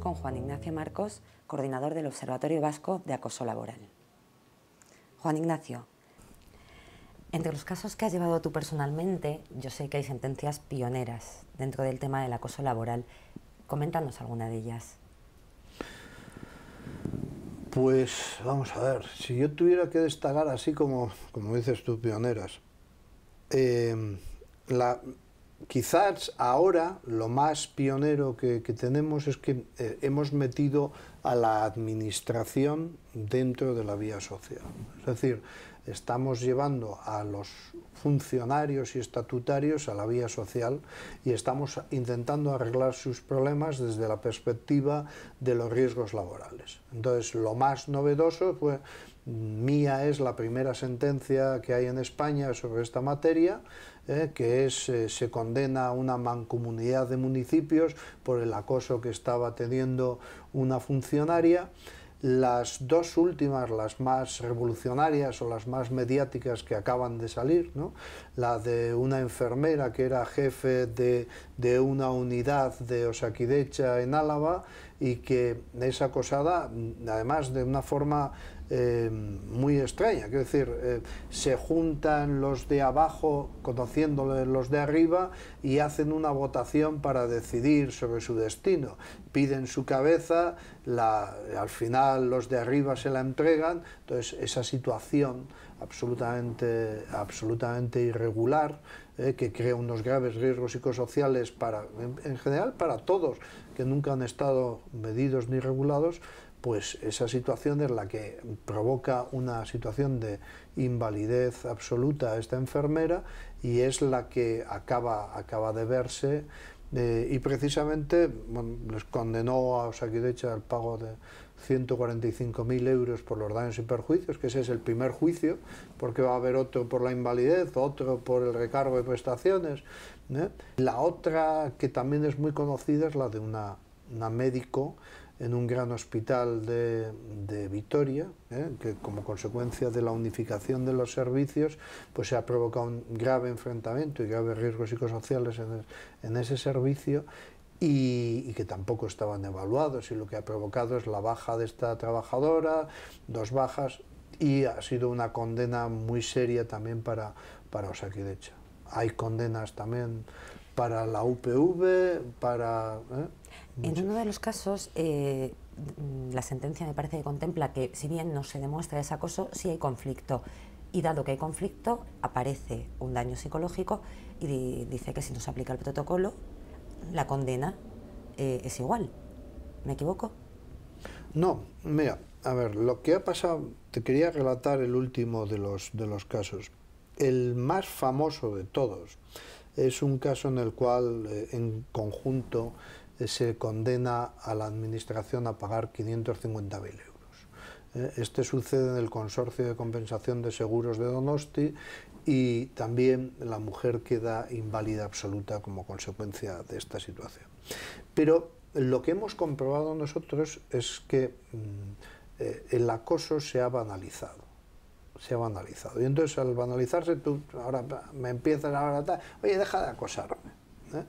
con Juan Ignacio Marcos, coordinador del Observatorio Vasco de Acoso Laboral. Juan Ignacio, entre los casos que has llevado tú personalmente, yo sé que hay sentencias pioneras dentro del tema del acoso laboral. Coméntanos alguna de ellas. Pues vamos a ver, si yo tuviera que destacar así como, como dices tú, pioneras, eh, la, quizás ahora lo más pionero que, tenemos es que eh, hemos metido a la administración dentro de la vía social. Es decir, estamos llevando a los funcionarios y estatutarios a la vía social y estamos intentando arreglar sus problemas desde la perspectiva de los riesgos laborales. Entonces, lo más novedoso fue mía es la primera sentencia que hay en España sobre esta materia, eh, que es, eh, se condena a una mancomunidad de municipios por el acoso que estaba teniendo una funcionaria. Las dos últimas, las más revolucionarias o las más mediáticas que acaban de salir, ¿no? la de una enfermera que era jefe de, de una unidad de Osaquidecha en Álava, y que es acosada mm, además de una forma eh, muy extraña. Quiero decir, eh, se juntan los de abajo conociéndole los de arriba y hacen una votación para decidir sobre su destino. Piden su cabeza, al final los de arriba se la entregan. Entonces, esa situación absolutamente irregular eh, que crea unos graves riesgos psicosociales para, en, general para todos que nunca han estado medidos ni regulados, pues esa situación es la que provoca una situación de invalidez absoluta a esta enfermera y es la que acaba, acaba de verse y precisamente les condenó a Osakidecha al pago de 145.000 euros por los daños y perjuicios, que ese es el primer juicio, porque va a haber otro por la invalidez, otro por el recargo de prestaciones. ¿eh? La otra que también es muy conocida es la de una médico en un gran hospital de, de Vitoria, ¿eh? que como consecuencia de la unificación de los servicios, pues se ha provocado un grave enfrentamiento y graves riesgos psicosociales en, ese servicio y, que tampoco estaban evaluados y lo que ha provocado es la baja de esta trabajadora, dos bajas y ha sido una condena muy seria también para, para Osakidecha. Hay condenas también para la UPV, para... ¿eh? En uno de los casos, eh, mm, la sentencia me parece que contempla que si bien no se demuestra ese acoso, sí hay conflicto. Y dado que hay conflicto, aparece un daño psicológico y dice que si no se aplica el protocolo, la condena eh, es igual. ¿Me equivoco? No, mira, a ver, lo que ha pasado, te quería relatar el último de los, de los casos. El más famoso de todos es un caso en el cual eh, en conjunto eh, se condena a la Administración a pagar 550.000 euros. Eh, este sucede en el Consorcio de Compensación de Seguros de Donosti y también la mujer queda inválida absoluta como consecuencia de esta situación. Pero lo que hemos comprobado nosotros es que mm, el acoso se ha banalizado se ha banalizado Y entonces al banalizarse tú ahora me empiezas ahora, tal, oye, deja de acosarme. ¿eh?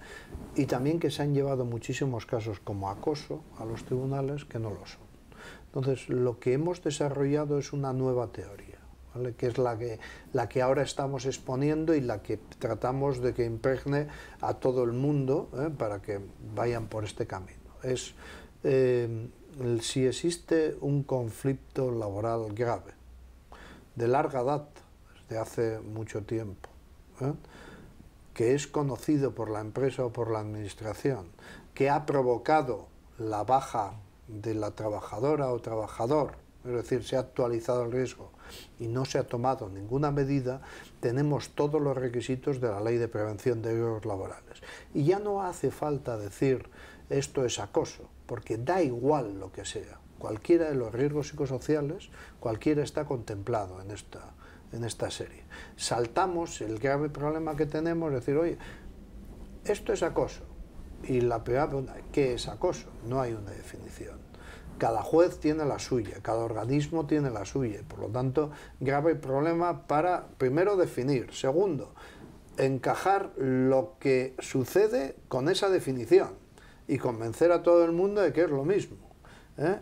Y también que se han llevado muchísimos casos como acoso a los tribunales que no lo son. Entonces lo que hemos desarrollado es una nueva teoría, que es la que, la que ahora estamos exponiendo y la que tratamos de que impregne a todo el mundo ¿eh? para que vayan por este camino. Es eh, si existe un conflicto laboral grave de larga data, desde hace mucho tiempo, ¿eh? que es conocido por la empresa o por la administración, que ha provocado la baja de la trabajadora o trabajador, es decir, se ha actualizado el riesgo y no se ha tomado ninguna medida, tenemos todos los requisitos de la ley de prevención de riesgos laborales. Y ya no hace falta decir esto es acoso, porque da igual lo que sea. Cualquiera de los riesgos psicosociales, cualquiera está contemplado en esta, en esta serie. Saltamos el grave problema que tenemos, es decir, oye, esto es acoso. Y la peor pregunta, ¿qué es acoso? No hay una definición. Cada juez tiene la suya, cada organismo tiene la suya. Por lo tanto, grave problema para, primero, definir. Segundo, encajar lo que sucede con esa definición y convencer a todo el mundo de que es lo mismo. ¿eh?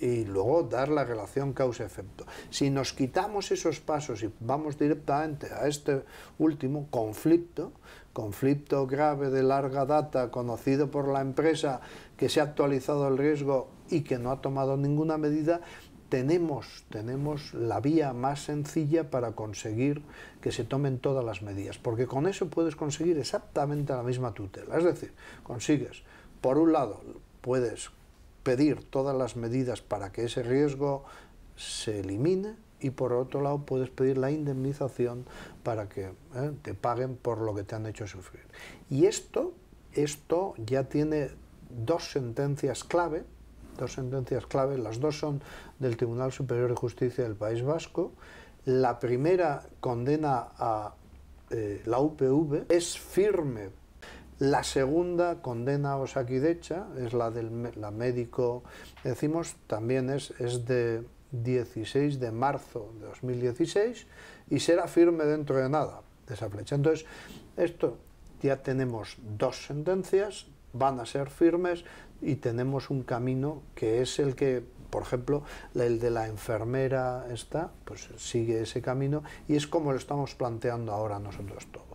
y luego dar la relación causa-efecto. Si nos quitamos esos pasos y vamos directamente a este último conflicto, conflicto grave de larga data conocido por la empresa que se ha actualizado el riesgo y que no ha tomado ninguna medida, tenemos, tenemos la vía más sencilla para conseguir que se tomen todas las medidas, porque con eso puedes conseguir exactamente la misma tutela. Es decir, consigues, por un lado, puedes pedir todas las medidas para que ese riesgo se elimine y por otro lado puedes pedir la indemnización para que eh, te paguen por lo que te han hecho sufrir. Y esto, esto ya tiene dos sentencias clave, dos sentencias clave, las dos son del Tribunal Superior de Justicia del País Vasco. La primera condena a eh, la UPV, es firme la segunda condena Osaquidecha, es la del la médico, decimos, también es, es de 16 de marzo de 2016 y será firme dentro de nada esa flecha. Entonces, esto ya tenemos dos sentencias, van a ser firmes y tenemos un camino que es el que, por ejemplo, el de la enfermera está, pues sigue ese camino y es como lo estamos planteando ahora nosotros todos.